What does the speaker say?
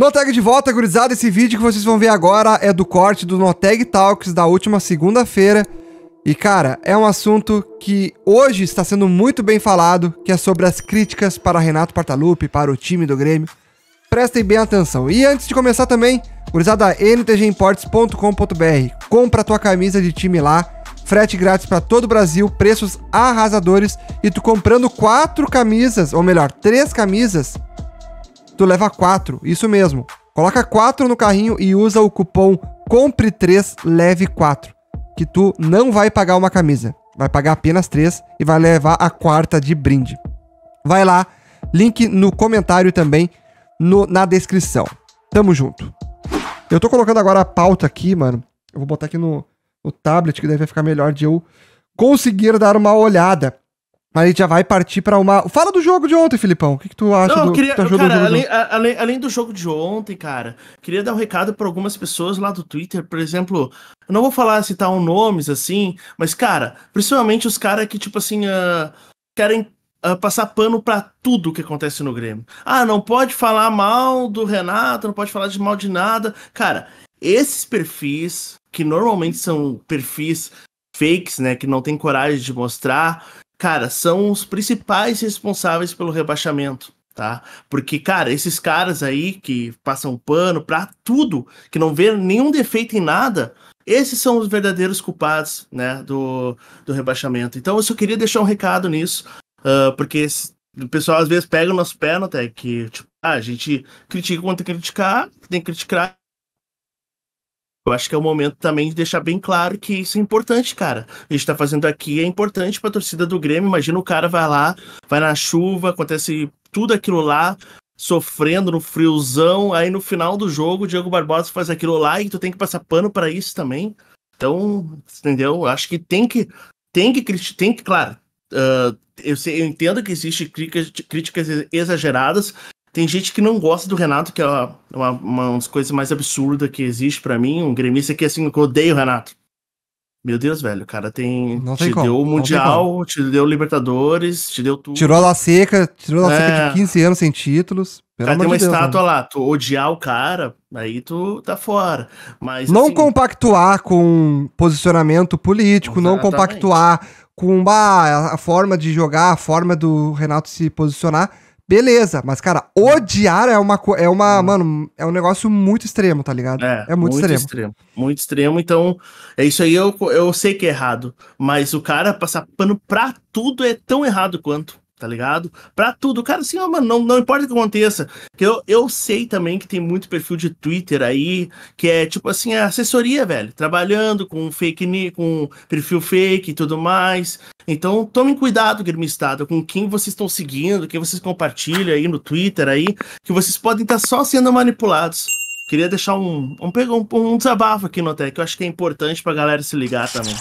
Noteg de volta, gurizada. Esse vídeo que vocês vão ver agora é do corte do Noteg Talks da última segunda-feira. E, cara, é um assunto que hoje está sendo muito bem falado, que é sobre as críticas para Renato Portaluppi, para o time do Grêmio. Prestem bem atenção. E antes de começar também, gurizada, ntgimports.com.br. Compra a tua camisa de time lá, frete grátis para todo o Brasil, preços arrasadores. E tu comprando quatro camisas, ou melhor, três camisas, tu leva 4. Isso mesmo. Coloca 4 no carrinho e usa o cupom compre 3 leve 4, que tu não vai pagar uma camisa, vai pagar apenas 3 e vai levar a quarta de brinde. Vai lá, link no comentário também no, na descrição. Tamo junto. Eu tô colocando agora a pauta aqui, mano. Eu vou botar aqui no, no tablet, que deve ficar melhor de eu conseguir dar uma olhada. Mas a gente já vai partir para uma. Fala do jogo de ontem, Filipão. O que, que tu acha Não, do, queria, tu cara, além, além, além, do jogo de ontem, cara, queria dar um recado para algumas pessoas lá do Twitter, por exemplo. Eu não vou falar citar um nomes assim, mas, cara, principalmente os caras que, tipo assim, uh, querem Uh, passar pano para tudo que acontece no Grêmio. Ah, não pode falar mal do Renato, não pode falar de mal de nada. Cara, esses perfis, que normalmente são perfis fakes, né, que não tem coragem de mostrar, cara, são os principais responsáveis pelo rebaixamento. Tá? Porque, cara, esses caras aí que passam pano pra tudo, que não vê nenhum defeito em nada, esses são os verdadeiros culpados, né, do, do rebaixamento. Então eu só queria deixar um recado nisso, uh, porque esse, o pessoal às vezes pega o nosso pé, até que, tipo, ah, a gente critica quanto tem que criticar, tem que criticar eu acho que é o momento também de deixar bem claro que isso é importante, cara. A gente tá fazendo aqui é importante pra torcida do Grêmio. Imagina o cara vai lá, vai na chuva, acontece tudo aquilo lá, sofrendo no friozão. Aí no final do jogo, o Diego Barbosa faz aquilo lá e tu tem que passar pano para isso também. Então, entendeu? Acho que tem que. Tem que, tem que claro, Uh, eu, sei, eu, entendo que existem críticas, críticas, exageradas tem gente que não gosta do Renato, que é uma, uma, uma das coisas mais absurdas que existe para mim. Um gremista que, assim, eu odeio o Renato. Meu Deus, velho, o cara tem. Não tem te como. deu o Mundial, te deu Libertadores, te deu tudo. Tirou a La Seca, tirou a La é... Seca de 15 é. anos sem títulos. Pelo cara, tem uma Deus, estátua né? lá, tu odiar o cara, aí tu tá fora. Mas, não assim... compactuar com posicionamento político, Exatamente. não compactuar com a forma de jogar, a forma do Renato se posicionar Beleza, mas, cara, odiar é uma é uma, mano, é um negócio muito extremo, tá ligado? É, é muito, muito extremo. extremo. Muito extremo, então, é isso aí, eu, eu sei que é errado, mas o cara passar pano pra tudo é tão errado quanto tá ligado? Pra tudo. Cara, assim, mano, não, não importa o que aconteça. Que eu, eu sei também que tem muito perfil de Twitter aí, que é tipo assim, a é assessoria, velho, trabalhando com fake com perfil fake e tudo mais. Então, tomem cuidado, estado com quem vocês estão seguindo, quem vocês compartilham aí no Twitter aí, que vocês podem estar tá só sendo manipulados. Queria deixar um, um, um, um desabafo aqui no até que eu acho que é importante pra galera se ligar também.